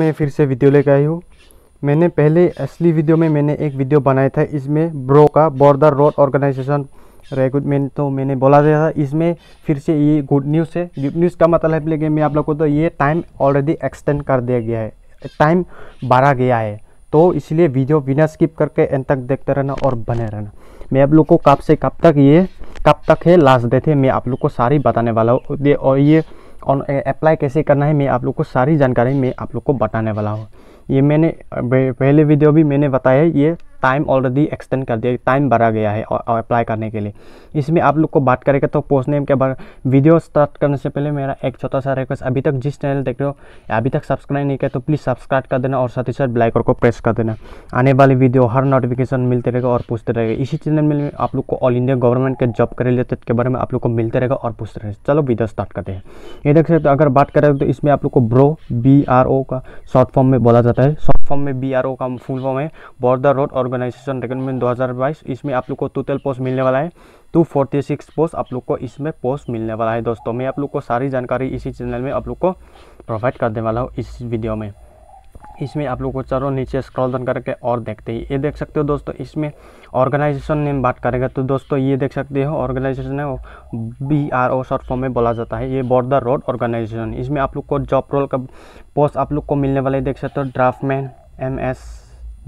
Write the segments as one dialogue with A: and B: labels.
A: मैं फिर से वीडियो लेकर आई हूँ मैंने पहले असली वीडियो में मैंने एक वीडियो बनाया था इसमें ब्रो का बॉर्डर रोड ऑर्गेनाइजेशन रिक्रूटमेंट तो मैंने बोला दिया था इसमें फिर से ये गुड न्यूज़ है गुड न्यूज़ का मतलब लेकिन मैं आप लोग को तो ये टाइम ऑलरेडी एक्सटेंड कर दिया गया है टाइम बढ़ा गया है तो इसलिए वीडियो बिना स्किप करके एन तक देखते रहना और बने रहना मैं आप लोग को कब से कब तक ये कब तक है लास्ट डेट थे मैं आप लोग को सारी बताने वाला हूँ और ये और अप्लाई कैसे करना है मैं आप लोग को सारी जानकारी मैं आप लोग को बताने वाला हूँ ये मैंने पहले वीडियो भी मैंने बताया ये टाइम ऑलरेडी एक्सटेंड कर दिया टाइम बढ़ा गया है और अप्लाई करने के लिए इसमें आप लोग को बात करेगा तो पोस्ट नेम के बारे वीडियो स्टार्ट करने से पहले मेरा एक छोटा सा रिक्वेस्ट अभी तक जिस चैनल देख रहे हो अभी तक सब्सक्राइब नहीं किया तो प्लीज़ सब्सक्राइब कर देना और साथ ही साथ ब्लाइकर को प्रेस कर देना आने वाली वीडियो हर नोटिफिकेशन मिलते रहेगा और पूछते रहेगा इसी चैनल में आप लोग को ऑल इंडिया गवर्नमेंट के जॉब के रिलेटेड के बारे में आप लोग को मिलते रहेगा और पूछते रहेगा चलो वीडियो स्टार्ट करते हैं ये देख सकते अगर बात करें तो इसमें आप लोग को ब्रो बी आर ओ का शॉर्ट फॉर्म में बोला जाता है शॉर्ट फॉर्म में बी आर ओ का फुल फॉर्म है बॉर्डर रोड और ऑर्गेनाइजेशन रिक्रूटमेंट 2022 इसमें आप लोग को टोटल पोस्ट मिलने वाला है टू फोर्टी सिक्स पोस्ट आप लोग को इसमें पोस्ट मिलने वाला है दोस्तों मैं आप लोग को सारी जानकारी इसी चैनल में आप लोग को प्रोवाइड करने वाला हूँ इस वीडियो में इसमें आप लोग को चलो नीचे स्क्रॉल डाउन करके और देखते हैं ये देख सकते हो दोस्तों इसमें ऑर्गेनाइजेशन नेम बात करेगा तो दोस्तों ये देख सकते हो ऑर्गेनाइजेशन है B R O short form में बोला जाता है ये बॉर्डर रोड ऑर्गेनाइजेशन इसमें आप लोग को जॉब रोल का पोस्ट आप लोग को मिलने वाला है देख सकते हो draughtsman M S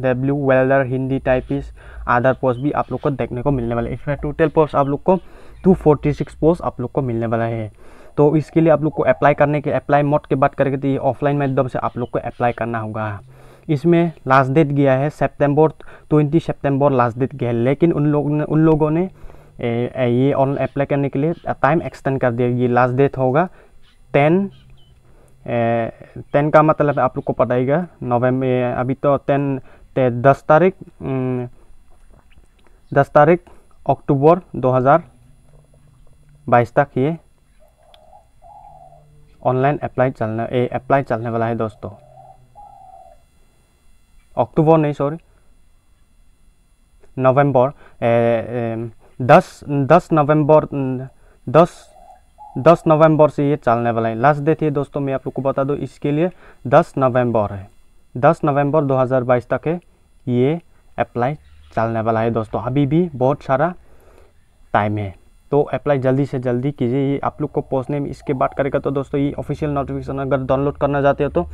A: W welder Hindi typist Aadhaar post भी आप लोग को देखने को मिलने वाला है इसमें टोटल पोस्ट आप लोग को 246 पोस्ट आप लोग को मिलने वाला है तो इसके लिए आप लोग को अप्लाई करने के अप्लाई मोड के बात करेंगे तो ये ऑफलाइन माध्यम से आप लोग को अप्लाई करना होगा इसमें लास्ट डेट गया है September twenty September last date गया है लेकिन उन लोग ने उन लोगों ने ए, ए, ये ऑनलाइन अप्लाई करने के लिए टाइम एक्सटेंड कर दिया ये लास्ट डेट होगा टेन टेन का मतलब आप लोग को पता ही नवंबर अभी तो टेन दस तारीख दस तारीख अक्टूबर 2022 तक ये ऑनलाइन अप्लाई चलने ए अप्लाई चलने वाला है दोस्तों अक्टूबर नहीं सॉरी नवंबर दस दस नवंबर दस दस नवंबर से ये चलने वाला है लास्ट डेट है दोस्तों मैं आप लोग को बता दूँ इसके लिए दस नवंबर है दस नवंबर 2022 तक है ये अप्लाई चलने वाला है दोस्तों अभी भी बहुत सारा टाइम है तो अप्लाई जल्दी से जल्दी कीजिए ये आप लोग को पहुँचने में इसके बाद करेगा तो दोस्तों ये ऑफिशियल नोटिफिकेशन अगर डाउनलोड करना चाहते हो तो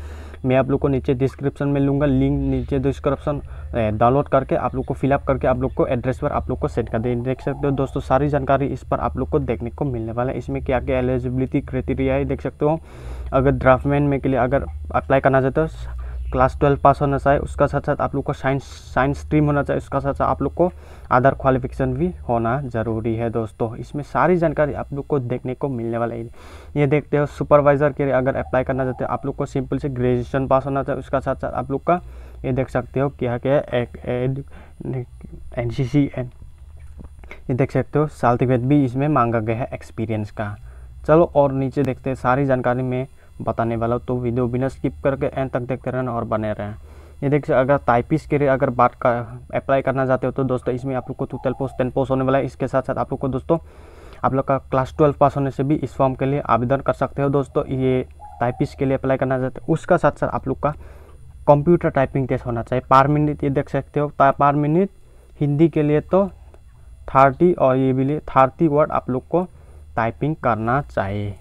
A: मैं आप लोग को नीचे डिस्क्रिप्शन में लूँगा लिंक नीचे डिस्क्रिप्शन डाउनलोड करके आप लोग को फिलअप करके आप लोग को एड्रेस पर आप लोग को सेंड कर दें देख सकते हो दोस्तों सारी जानकारी इस पर आप लोग को देखने को मिलने वाला है इसमें क्या क्या एलिजिबिलिटी क्राइटेरिया है देख सकते हो अगर ड्राफ्टमैन में के लिए अगर अप्लाई करना चाहते हो क्लास ट्वेल्व पास होना चाहिए उसका साथ साथ आप लोग को साइंस साइंस स्ट्रीम होना चाहिए उसका साथ साथ आप लोग को आधार क्वालिफिकेशन भी होना ज़रूरी है दोस्तों इसमें सारी जानकारी आप लोग को देखने को मिलने वाला है ये देखते हो सुपरवाइज़र के लिए अगर अप्लाई करना चाहते हो आप लोग को सिंपल से ग्रेजुएशन पास होना चाहिए उसका साथ साथ आप लोग का ये देख सकते हो क्या क्या एन सी सी एन ये देख सकते हो सर्टिफिकेट भी इसमें मांगा गया है एक्सपीरियंस का चलो और नीचे देखते हैं सारी जानकारी में बताने वाला हूँ तो वीडियो बिना स्किप करके एंड तक देखते रहना और बने रहें ये देख सकते अगर टाइपिस के लिए अगर बात का अप्लाई करना चाहते हो तो दोस्तों इसमें आप लोग को ट्वेल्थ पोस्ट टेन पोस्ट होने वाला है इसके साथ साथ आप लोग को दोस्तों आप लोग का क्लास ट्वेल्व पास होने से भी इस फॉर्म के लिए आवेदन कर सकते हो दोस्तों ये टाइपिस के लिए अप्लाई करना चाहते हो उसका साथ साथ आप लोग का कंप्यूटर टाइपिंग टेस्ट होना चाहिए पार मिनट ये देख सकते हो पार मिनट हिंदी के लिए तो थर्टी और ये भी लिए थर्टी वर्ड आप लोग को टाइपिंग करना चाहिए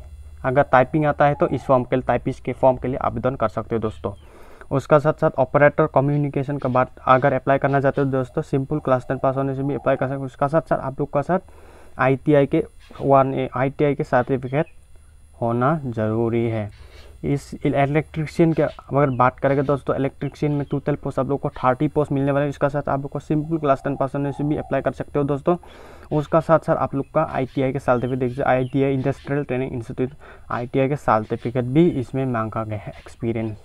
A: अगर टाइपिंग आता है तो इस फॉर्म के लिए टाइपिस के फॉर्म के लिए आवेदन कर सकते हो दोस्तों उसका साथ साथ ऑपरेटर कम्युनिकेशन का बात अगर अप्लाई करना चाहते हो दोस्तों सिंपल क्लास टेन पास होने से भी अप्लाई कर सकते हो उसका साथ साथ आप लोग का साथ आई के वन आई के सर्टिफिकेट होना ज़रूरी है इस इलेक्ट्रिशियन के अगर बात करेंगे दोस्तों इलेक्ट्रिशियन में टूथेल पोस्ट आप लोग को थर्टी पोस्ट मिलने वाले हैं इसका साथ आप लोग को सिंपल क्लास टेन परसेंट से भी अप्लाई कर सकते हो दोस्तों उसका साथ साथ आप लोग का आईटीआई के सर्टिफिकेट देखिए I industrial training institute ITI के सर्टिफिकेट भी इसमें मांगा गया है एक्सपीरियंस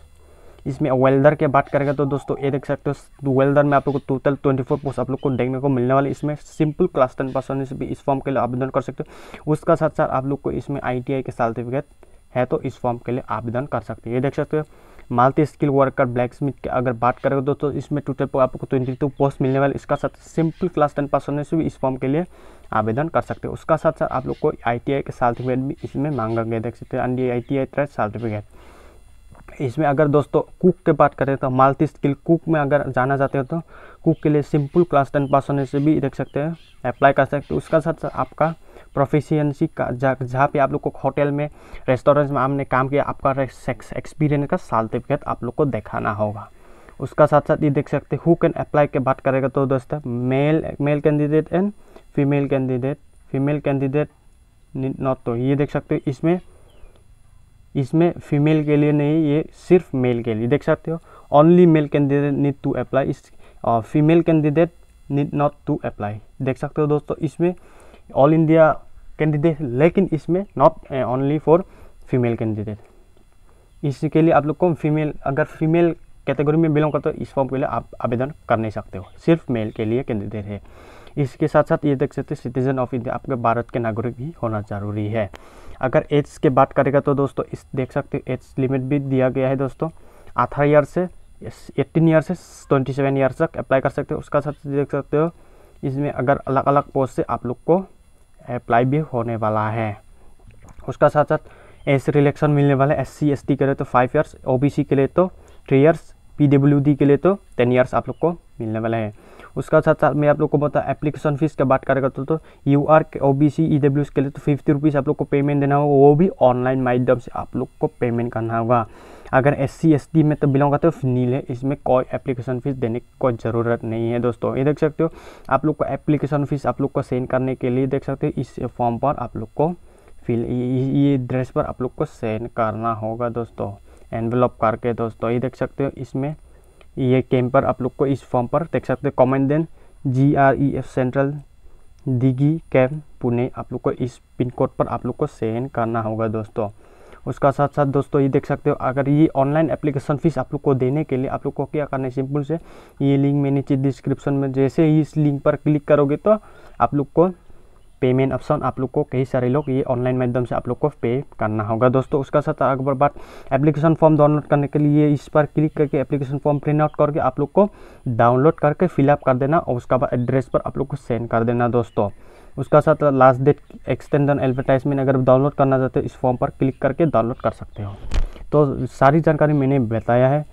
A: इसमें वेल्डर के बात करेंगे तो दोस्तों ये देख सकते हो वेल्डर में आप लोग को टोटल ट्वेंटी फोर पोस्ट आप लोग को देखने को मिलने वाले इसमें सिंपल क्लास टेन परसेंट से भी इस फॉर्म के लिए आवेदन कर सकते हो उसका साथ साथ आप लोग को इसमें आई के सर्टिफिकेट है तो इस फॉर्म के लिए आवेदन कर सकते हैं ये देख सकते हो multi skill worker blacksmith की अगर बात करें दोस्तों तो इसमें पर आपको ट्वेंटी टू पोस्ट मिलने वाले इसका साथ सिंपल क्लास टेन पास होने से भी इस फॉर्म के लिए आवेदन कर सकते हैं उसका साथ साथ आप लोग को आई के सर्टिफिकेट भी इसमें मांगा गया देख सकते हैं and T I T certificate इसमें अगर दोस्तों कुक के बात करें तो माल्टी स्किल कुक में अगर जाना चाहते हो तो कुक के लिए सिंपल क्लास टेन पास होने से भी देख सकते हैं अप्लाई कर सकते हैं उसका साथ साथ आपका प्रोफिशिएंसी का जहाँ पे आप लोग को होटल में रेस्टोरेंट्स में आपने काम किया आपका एक्सपीरियंस का सर्टिफिकेट आप लोग को दिखाना होगा उसका साथ साथ ये देख सकते हु कैन अप्लाई के बात करेगा तो दोस्तों male male candidate and female candidate female candidate not तो ये देख सकते हो इसमें इसमें फीमेल के लिए नहीं ये सिर्फ मेल के लिए देख सकते हो only male candidate need to apply इस female candidate need not to apply देख सकते हो दोस्तों इसमें ऑल इंडिया कैंडिडेट लेकिन इसमें not only for female candidate इसके लिए आप लोग को फीमेल अगर फीमेल कैटेगरी में बिलोंग करते हो इस फॉर्म के लिए आप आवेदन कर नहीं सकते हो सिर्फ मेल के लिए कैंडिडेट है इसके साथ साथ ये देख सकते हो सिटीजन ऑफ इंडिया आपके भारत के नागरिक भी होना जरूरी है अगर एज के बात करेगा तो दोस्तों इस देख सकते हो एज लिमिट भी दिया गया है दोस्तों अठारह ईयर से एट्टीन ईयर से ट्वेंटी सेवन ईयर तक अप्लाई कर सकते हो उसका साथ देख सकते हो इसमें अगर अलग अलग पोस्ट से आप लोग को अप्लाई भी होने वाला है उसका साथ साथ एस रिलेक्शन मिलने वाला है एस सी एस टी के लिए तो five years O B C के लिए तो three years P W D के लिए तो टेन ईयर्स आप लोग को मिलने वाला है उसका साथ साथ मैं आप लोग को बता एप्लीकेशन फ़ीस की बात करेगा तो, तो यू आर के ओ बी सी ई डब्ल्यू के लिए तो फिफ्टी रुपीज़ आप लोग को पेमेंट देना होगा वो भी ऑनलाइन माध्यम से आप लोग को पेमेंट करना होगा अगर एस सी एस टी में तो बिलोंग करते हो फिनील है इसमें कोई एप्लीकेशन फ़ीस देने की कोई ज़रूरत नहीं है दोस्तों ये देख सकते हो आप लोग को एप्लीकेशन फ़ीस आप लोग को सेंड करने के लिए देख सकते हो इस फॉर्म पर आप लोग को फिल ये ड्रेस पर आप लोग को सेंड करना होगा दोस्तों एनवेलप करके दोस्तों ये देख सकते हो इसमें ये कैंप पर आप लोग को इस फॉर्म पर देख सकते हो comment then G R E F central Dighi camp Pune आप लोग को इस पिन कोड पर आप लोग को सेंड करना होगा दोस्तों उसका साथ साथ दोस्तों ये देख सकते हो अगर ये ऑनलाइन एप्लीकेशन फ़ीस आप लोग को देने के लिए आप लोग को क्या करना है सिंपल से ये लिंक मैंने नीचे डिस्क्रिप्शन में जैसे ही इस लिंक पर क्लिक करोगे तो आप लोग को पेमेंट ऑप्शन आप लोग को कई सारे लोग ये ऑनलाइन माध्यम से आप लोग को पे करना होगा दोस्तों उसका साथ अगर बात एप्लीकेशन फॉर्म डाउनलोड करने के लिए इस पर क्लिक करके एप्लीकेशन फॉर्म प्रिंट आउट करके आप लोग को डाउनलोड करके फिलअप कर देना और उसका बाद एड्रेस पर आप लोग को सेंड कर देना दोस्तों उसका साथ लास्ट डेट एक्सटेंडन एडवर्टाइजमेंट अगर डाउनलोड करना चाहते हो इस फॉर्म पर क्लिक करके डाउनलोड कर सकते हो तो सारी जानकारी मैंने बताया है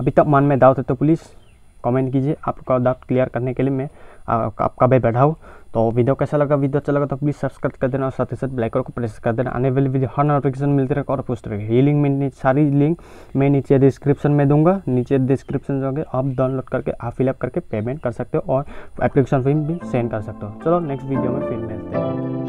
A: अभी तक मन में डाउट है तो प्लीज़ कमेंट कीजिए आपका डाउट क्लियर करने के लिए मैं आपका भी बैठा हूँ तो वीडियो कैसा लगा वीडियो अच्छा लगा तो प्लीज़ सब्सक्राइब कर देना और साथ ही साथ ब्लैक को प्रेस कर देना आने वाली वीडियो हर नोटिफिकेशन मिलते रहेगा और पोस्ट रहे ये लिंक मैं सारी लिंक मैं नीचे डिस्क्रिप्शन में दूंगा नीचे डिस्क्रिप्शन जाओगे आप डाउनलोड करके आप फिलअप करके पेमेंट कर सकते हो और एप्लीकेशन फिल्म भी सेंड कर सकते हो चलो नेक्स्ट वीडियो में फिर मिलते हैं